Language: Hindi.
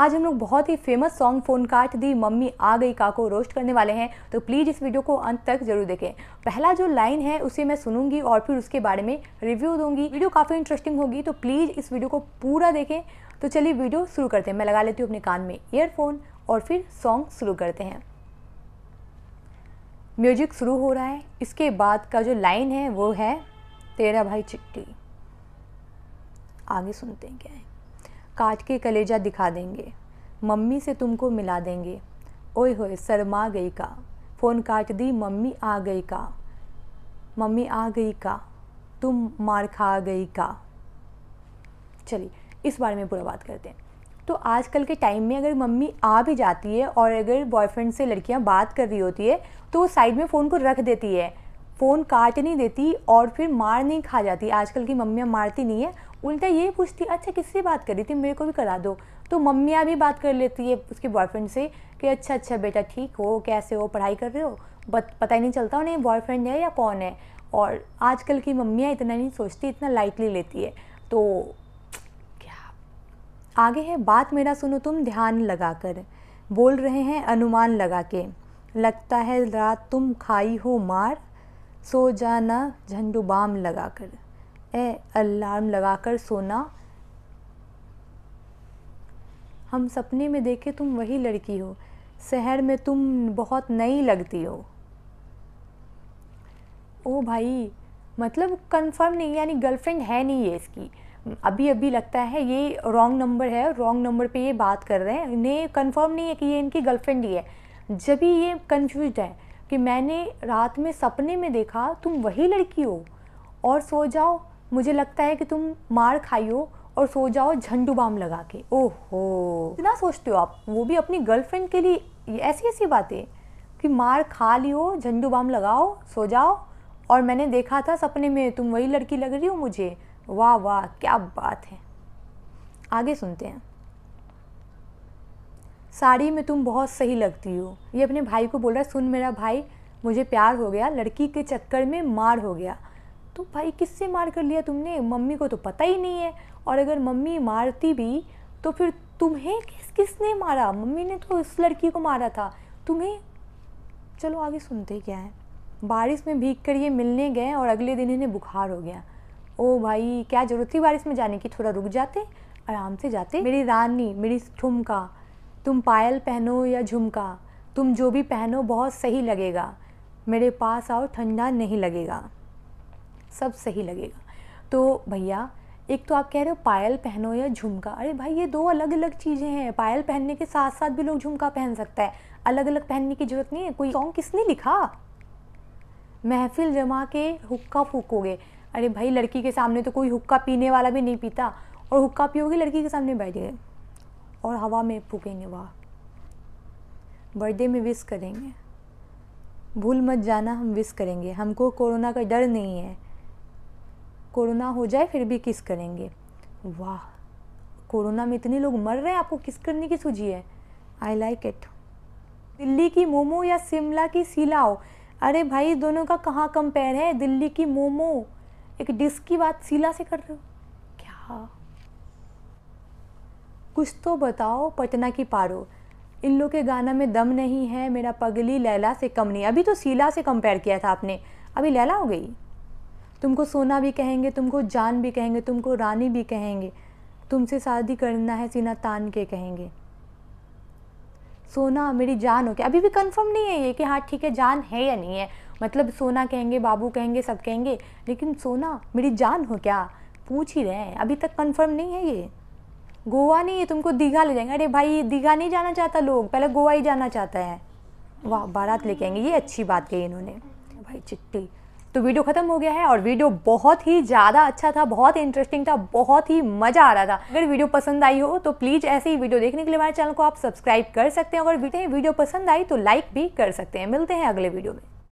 आज हम लोग बहुत ही फेमस सॉन्ग फ़ोन काट दी मम्मी आ गई का को रोस्ट करने वाले हैं तो प्लीज़ इस वीडियो को अंत तक जरूर देखें पहला जो लाइन है उसे मैं सुनूंगी और फिर उसके बारे में रिव्यू दूंगी वीडियो काफ़ी इंटरेस्टिंग होगी तो प्लीज़ इस वीडियो को पूरा देखें तो चलिए वीडियो शुरू करते हैं मैं लगा लेती हूँ अपने कान में ईयरफोन और फिर सॉन्ग शुरू करते हैं म्यूजिक शुरू हो रहा है इसके बाद का जो लाइन है वो है तेरा भाई चिट्टी आगे सुनते हैं क्या है काट के कलेजा दिखा देंगे मम्मी से तुमको मिला देंगे ओए होए शर्मा गई का फ़ोन काट दी मम्मी आ गई का मम्मी आ गई का तुम मार खा गई का चलिए इस बारे में पूरा बात करते हैं तो आजकल के टाइम में अगर मम्मी आ भी जाती है और अगर बॉयफ्रेंड से लड़कियां बात कर रही होती है तो वो साइड में फ़ोन को रख देती है फ़ोन काट नहीं देती और फिर मार नहीं खा जाती आजकल की मम्मियाँ मारती नहीं है उल्टा ये पूछती अच्छा किससे बात कर रही थी मेरे को भी करा दो तो मम्मियाँ भी बात कर लेती है उसके बॉयफ्रेंड से कि अच्छा अच्छा बेटा ठीक हो कैसे हो पढ़ाई कर रहे हो बत पता ही नहीं चलता उन्हें बॉयफ्रेंड है या कौन है और आजकल की मम्मियाँ इतना नहीं सोचती इतना लाइटली लेती है तो क्या आगे है बात मेरा सुनो तुम ध्यान लगा कर बोल रहे हैं अनुमान लगा के लगता है रात तुम खाई हो मार सो जाना झंडू बाम लगा कर अलार्म लगाकर सोना हम सपने में देखे तुम वही लड़की हो शहर में तुम बहुत नई लगती हो ओ भाई मतलब कंफर्म नहीं यानी गर्लफ्रेंड है नहीं ये इसकी अभी अभी लगता है ये रॉन्ग नंबर है रॉन्ग नंबर पे ये बात कर रहे हैं इन्हें कंफर्म नहीं है कि ये इनकी गर्लफ्रेंड ही है जब ही ये कंफ्यूज है कि मैंने रात में सपने में देखा तुम वही लड़की हो और सो जाओ मुझे लगता है कि तुम मार खाई हो और सो जाओ झंडू बाम लगा के ओहो इतना सोचते हो आप वो भी अपनी गर्लफ्रेंड के लिए ऐसी ऐसी बातें कि मार खा लियो झंडू बाम लगाओ सो जाओ और मैंने देखा था सपने में तुम वही लड़की लग रही हो मुझे वाह वाह क्या बात है आगे सुनते हैं साड़ी में तुम बहुत सही लगती हो ये अपने भाई को बोल रहा है सुन मेरा भाई मुझे प्यार हो गया लड़की के चक्कर में मार हो गया तो भाई किससे मार कर लिया तुमने मम्मी को तो पता ही नहीं है और अगर मम्मी मारती भी तो फिर तुम्हें किस किसने मारा मम्मी ने तो उस लड़की को मारा था तुम्हें चलो आगे सुनते क्या है बारिश में भीग कर ये मिलने गए और अगले दिन इन्हें बुखार हो गया ओ भाई क्या ज़रूरत थी बारिश में जाने की थोड़ा रुक जाते आराम से जाते मेरी रानी मेरी ठुमका तुम पायल पहनो या झुमका तुम जो भी पहनो बहुत सही लगेगा मेरे पास आओ ठंडा नहीं लगेगा सब सही लगेगा तो भैया एक तो आप कह रहे हो पायल पहनो या झुमका अरे भाई ये दो अलग अलग चीज़ें हैं पायल पहनने के साथ साथ भी लोग झुमका पहन सकता है अलग अलग पहनने की जरूरत नहीं है कोई सॉन्ग किसने लिखा महफिल जमा के हुक्का फूकोगे अरे भाई लड़की के सामने तो कोई हुक्का पीने वाला भी नहीं पीता और हुक्का पियोगे लड़की के सामने बैठ गए और हवा में फूकेंगे वाह बर्थडे में विश करेंगे भूल मत जाना हम विश करेंगे हमको कोरोना का डर नहीं है कोरोना हो जाए फिर भी किस करेंगे वाह कोरोना में इतने लोग मर रहे हैं आपको किस करने की सूझी है आई लाइक इट दिल्ली की मोमो या शिमला की सिलाओ अरे भाई दोनों का कहाँ कंपेयर है दिल्ली की मोमो एक डिश की बात सिला से कर रहे हो क्या कुछ तो बताओ पटना की पारो इन लोग के गाना में दम नहीं है मेरा पगली लैला से कम नहीं अभी तो सीला से कंपेयर किया था आपने अभी लैला हो गई तुमको सोना भी कहेंगे तुमको जान भी कहेंगे तुमको रानी भी कहेंगे तुमसे शादी करना है सीना तान के कहेंगे सोना मेरी जान हो क्या अभी भी कंफर्म नहीं है ये कि हाँ ठीक है जान है या नहीं है मतलब सोना कहेंगे बाबू कहेंगे सब कहेंगे लेकिन सोना मेरी जान हो क्या पूछ ही रहे हैं अभी तक कंफर्म नहीं है ये गोवा नहीं है तुमको दीघा ले जाएंगे अरे भाई दीघा नहीं जाना चाहता लोग पहले गोवा ही जाना चाहता है वाह बारात लेके आएंगे ये अच्छी बात कही इन्होंने भाई चिट्टी तो वीडियो ख़त्म हो गया है और वीडियो बहुत ही ज़्यादा अच्छा था बहुत ही इंटरेस्टिंग था बहुत ही मज़ा आ रहा था अगर वीडियो पसंद आई हो तो प्लीज़ ऐसे ही वीडियो देखने के लिए हमारे चैनल को आप सब्सक्राइब कर सकते हैं अगर वीडियो पसंद आई तो लाइक भी कर सकते हैं मिलते हैं अगले वीडियो में